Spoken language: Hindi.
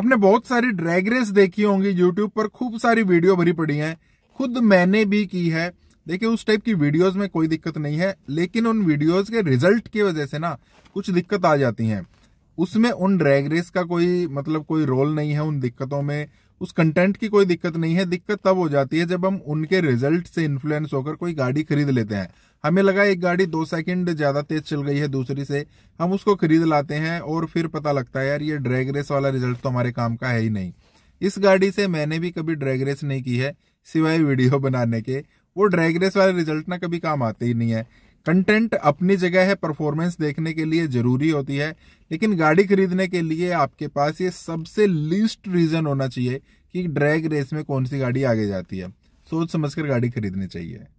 आपने बहुत सारी ड्रैग रेस देखी होंगी यूट्यूब पर खूब सारी वीडियो भरी पड़ी है खुद मैंने भी की है देखिए उस टाइप की वीडियोस में कोई दिक्कत नहीं है लेकिन उन वीडियोस के रिजल्ट की वजह से ना कुछ दिक्कत आ जाती है उसमें उन ड्रैग रेस का कोई मतलब कोई रोल नहीं है उन दिक्कतों में उस कंटेंट की कोई दिक्कत नहीं है दिक्कत तब हो जाती है जब हम उनके रिजल्ट से इन्फ्लुएंस होकर कोई गाड़ी खरीद लेते हैं हमें लगा एक गाड़ी दो सेकंड ज़्यादा तेज चल गई है दूसरी से हम उसको खरीद लाते हैं और फिर पता लगता है यार ये ड्रैग रेस वाला रिजल्ट तो हमारे काम का है ही नहीं इस गाड़ी से मैंने भी कभी ड्रैग रेस नहीं की है सिवाय वीडियो बनाने के वो ड्रैग रेस वाले रिजल्ट ना कभी काम आते ही नहीं है कंटेंट अपनी जगह है परफॉर्मेंस देखने के लिए जरूरी होती है लेकिन गाड़ी खरीदने के लिए आपके पास ये सबसे लीस्ट रीजन होना चाहिए कि ड्रैग रेस में कौन सी गाड़ी आगे जाती है सोच समझकर गाड़ी खरीदनी चाहिए